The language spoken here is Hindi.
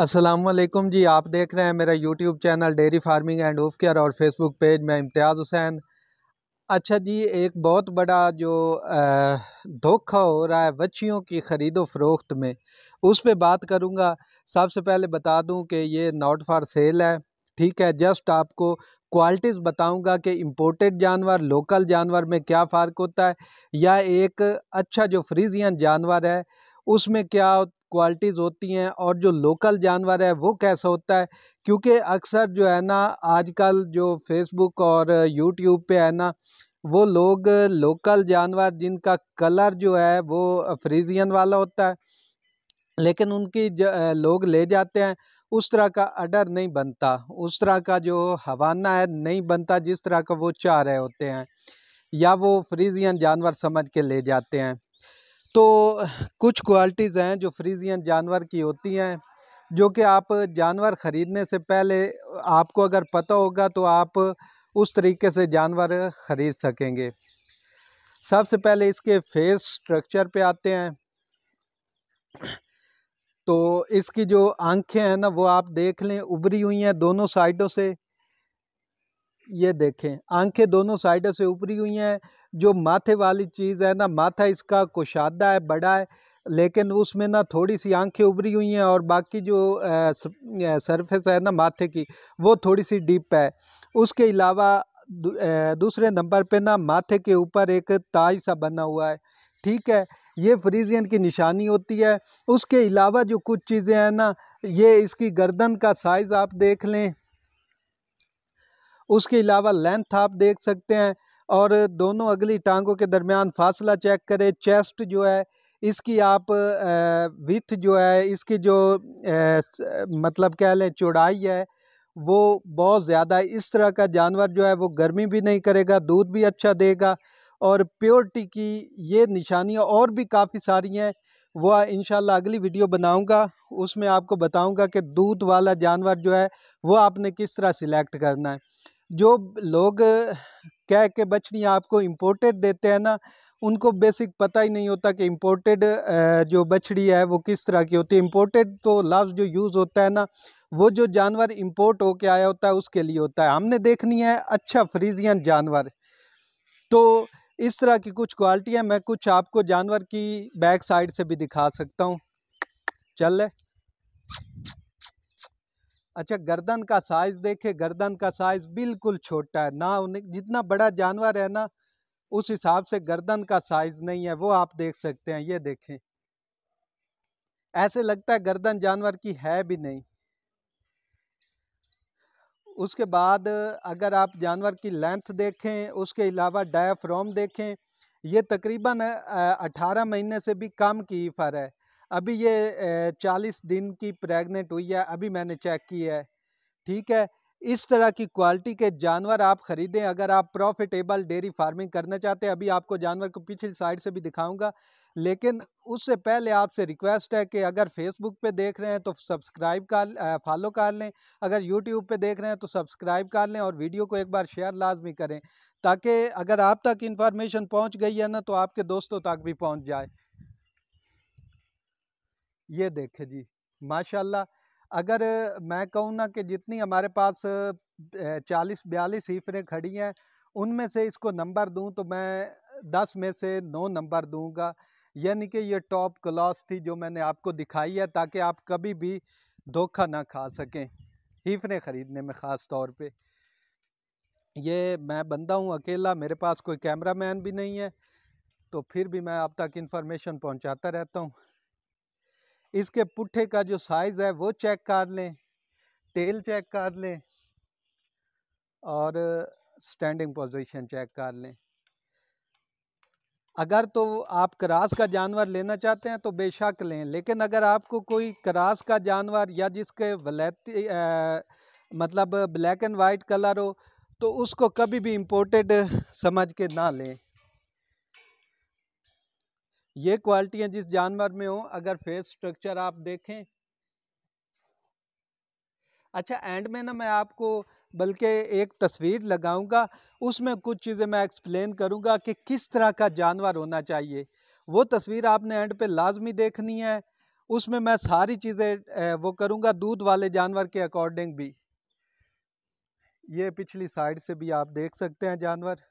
असलम जी आप देख रहे हैं मेरा YouTube channel dairy farming and of care और फेसबुक पेज में इम्तियाज़ हुसैन अच्छा जी एक बहुत बड़ा जो धोखा हो रहा है बच्चियों की ख़रीदो फरोख्त में उस पर बात करूँगा सबसे पहले बता दूँ कि ये नॉट फॉर सेल है ठीक है जस्ट आपको क्वालिटीज़ बताऊंगा कि इम्पोर्टेड जानवर लोकल जानवर में क्या फ़र्क होता है या एक अच्छा जो फ्रीजियन जानवर है उसमें क्या क्वालिटीज़ होती हैं और जो लोकल जानवर है वो कैसा होता है क्योंकि अक्सर जो है ना आजकल जो फेसबुक और यूट्यूब पे है ना वो लोग लोकल जानवर जिनका कलर जो है वो फ्रीजियन वाला होता है लेकिन उनकी लोग ले जाते हैं उस तरह का अडर नहीं बनता उस तरह का जो हवाना है नहीं बनता जिस तरह का वो चाह रहे होते हैं या वो फ्रीजियन जानवर समझ के ले जाते हैं तो कुछ क्वालिटीज़ हैं जो फ्रीजियन जानवर की होती हैं जो कि आप जानवर ख़रीदने से पहले आपको अगर पता होगा तो आप उस तरीके से जानवर ख़रीद सकेंगे सबसे पहले इसके फेस स्ट्रक्चर पे आते हैं तो इसकी जो आंखें हैं ना वो आप देख लें उभरी हुई हैं दोनों साइडों से ये देखें आंखें दोनों साइडों से ऊपरी हुई हैं जो माथे वाली चीज़ है ना माथा इसका कुशादा है बड़ा है लेकिन उसमें ना थोड़ी सी आंखें उभरी हुई हैं और बाकी जो सरफेस है ना माथे की वो थोड़ी सी डीप है उसके अलावा दूसरे नंबर पे ना माथे के ऊपर एक ताज सा बना हुआ है ठीक है ये फ्रीजियन की निशानी होती है उसके अलावा जो कुछ चीज़ें हैं ना ये इसकी गर्दन का साइज़ आप देख लें उसके अलावा लेंथ आप देख सकते हैं और दोनों अगली टांगों के दरमियान फासला चेक करें चेस्ट जो है इसकी आप विथ जो है इसकी जो मतलब कह लें चौड़ाई है वो बहुत ज़्यादा इस तरह का जानवर जो है वो गर्मी भी नहीं करेगा दूध भी अच्छा देगा और प्योरिटी की ये निशानियाँ और भी काफ़ी सारी हैं वह इन अगली वीडियो बनाऊंगा उसमें आपको बताऊंगा कि दूध वाला जानवर जो है वो आपने किस तरह सिलेक्ट करना है जो लोग कह के बछड़ी आपको इम्पोर्टेड देते हैं ना उनको बेसिक पता ही नहीं होता कि इम्पोर्टेड जो बछड़ी है वो किस तरह की होती है इम्पोर्टेड तो लफ्ज़ जो यूज़ होता है ना वो जो जानवर इम्पोर्ट होके आया होता है उसके लिए होता है हमने देखनी है अच्छा फ्रीजियन जानवर तो इस तरह की कुछ क्वालिटी है मैं कुछ आपको जानवर की बैक साइड से भी दिखा सकता हूँ चल है अच्छा गर्दन का साइज़ देखे गर्दन का साइज़ बिल्कुल छोटा है ना उन्हें जितना बड़ा जानवर है ना उस हिसाब से गर्दन का साइज़ नहीं है वो आप देख सकते हैं ये देखें ऐसे लगता है गर्दन जानवर की है भी नहीं उसके बाद अगर आप जानवर की लेंथ देखें उसके अलावा डायाफ्रॉम देखें ये तकरीबन 18 महीने से भी कम की फर है अभी ये चालीस दिन की प्रेगनेंट हुई है अभी मैंने चेक की है ठीक है इस तरह की क्वालिटी के जानवर आप ख़रीदें अगर आप प्रॉफिटेबल डेयरी फार्मिंग करना चाहते हैं अभी आपको जानवर को पिछली साइड से भी दिखाऊंगा लेकिन उससे पहले आपसे रिक्वेस्ट है कि अगर फेसबुक पे देख रहे हैं तो सब्सक्राइब कर फॉलो कर लें अगर यूट्यूब पे देख रहे हैं तो सब्सक्राइब कर लें और वीडियो को एक बार शेयर लाजमी करें ताकि अगर आप तक इंफॉर्मेशन पहुँच गई है ना तो आपके दोस्तों तक भी पहुँच जाए ये देखे जी माशाल्लाह अगर मैं कहूँ ना कि जितनी हमारे पास चालीस बयालीस हीफरें खड़ी हैं उनमें से इसको नंबर दूँ तो मैं दस में से नौ नंबर दूँगा यानी कि ये टॉप क्लास थी जो मैंने आपको दिखाई है ताकि आप कभी भी धोखा ना खा सकें हीफरें ख़रीदने में ख़ास तौर पर ये मैं बंदा हूँ अकेला मेरे पास कोई कैमरा मैन भी नहीं है तो फिर भी मैं आप तक इन्फॉर्मेशन पहुँचाता रहता हूँ इसके पुट्ठे का जो साइज़ है वो चेक कर लें टेल चेक कर लें और स्टैंडिंग पोजीशन चेक कर लें अगर तो आप क्रास का जानवर लेना चाहते हैं तो बेशक लें लेकिन अगर आपको कोई क्रास का जानवर या जिसके वलैती मतलब ब्लैक एंड वाइट कलर हो तो उसको कभी भी इम्पोर्टेड समझ के ना लें ये क्वालिटियाँ जिस जानवर में हो अगर फेस स्ट्रक्चर आप देखें अच्छा एंड में ना मैं आपको बल्कि एक तस्वीर लगाऊंगा उसमें कुछ चीज़ें मैं एक्सप्लेन करूंगा कि किस तरह का जानवर होना चाहिए वो तस्वीर आपने एंड पे लाजमी देखनी है उसमें मैं सारी चीज़ें वो करूंगा दूध वाले जानवर के अकॉर्डिंग भी ये पिछली साइड से भी आप देख सकते हैं जानवर